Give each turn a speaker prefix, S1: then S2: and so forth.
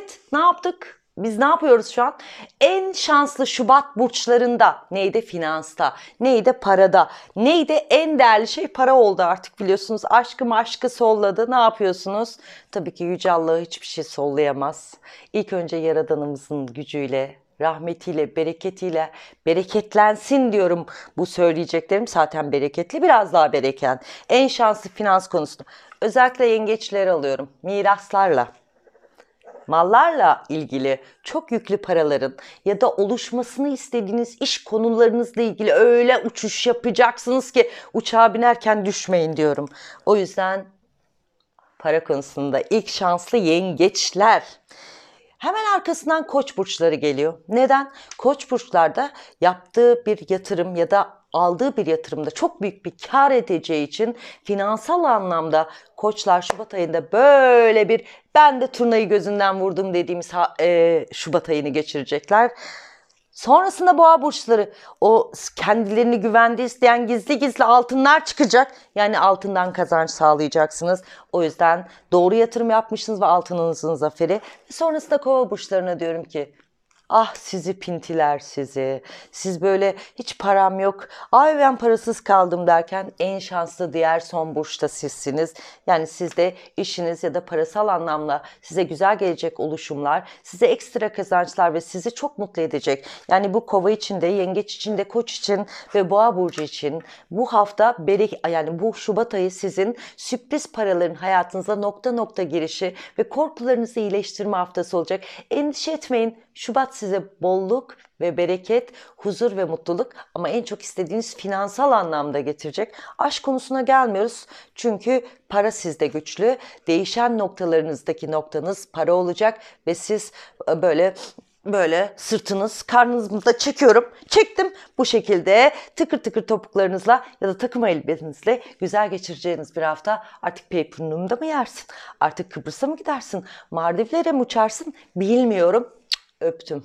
S1: Evet ne yaptık? Biz ne yapıyoruz şu an? En şanslı Şubat burçlarında neydi? Finansta, neydi? Parada, neydi? En değerli şey para oldu artık biliyorsunuz. Aşkım aşkı solladı. Ne yapıyorsunuz? Tabii ki Yüce Allah hiçbir şey sollayamaz. İlk önce Yaradanımızın gücüyle rahmetiyle, bereketiyle bereketlensin diyorum bu söyleyeceklerim. Zaten bereketli biraz daha bereken. En şanslı finans konusunda. Özellikle yengeçleri alıyorum. Miraslarla mallarla ilgili çok yüklü paraların ya da oluşmasını istediğiniz iş konularınızla ilgili öyle uçuş yapacaksınız ki uçağa binerken düşmeyin diyorum. O yüzden para konusunda ilk şanslı yengeçler. Hemen arkasından koç burçları geliyor. Neden? Koç burçlarda yaptığı bir yatırım ya da aldığı bir yatırımda çok büyük bir kar edeceği için finansal anlamda koçlar Şubat ayında böyle bir ben de turnayı gözünden vurdum dediğimiz e, Şubat ayını geçirecekler. Sonrasında boğa burçları o kendilerini güvende isteyen gizli gizli altınlar çıkacak. Yani altından kazanç sağlayacaksınız. O yüzden doğru yatırım yapmışsınız ve altınınızın zaferi. sonrasında kova burçlarına diyorum ki Ah sizi pintiler sizi. Siz böyle hiç param yok. Ay ben parasız kaldım derken en şanslı diğer son burçta sizsiniz. Yani sizde işiniz ya da parasal anlamda size güzel gelecek oluşumlar, size ekstra kazançlar ve sizi çok mutlu edecek. Yani bu kova içinde, yengeç içinde, koç için ve boğa burcu için bu hafta berek yani bu Şubat ayı sizin sürpriz paraların hayatınıza nokta nokta girişi ve korkularınızı iyileştirme haftası olacak. Endişe etmeyin. Şubat size bolluk ve bereket, huzur ve mutluluk ama en çok istediğiniz finansal anlamda getirecek. Aşk konusuna gelmiyoruz çünkü para sizde güçlü. Değişen noktalarınızdaki noktanız para olacak ve siz e, böyle böyle sırtınız, da çekiyorum. Çektim. Bu şekilde tıkır tıkır topuklarınızla ya da takım elbisenizle güzel geçireceğiniz bir hafta artık Peypunum'da mı yersin? Artık Kıbrıs'a mı gidersin? Mardivlere mi uçarsın? Bilmiyorum öptüm.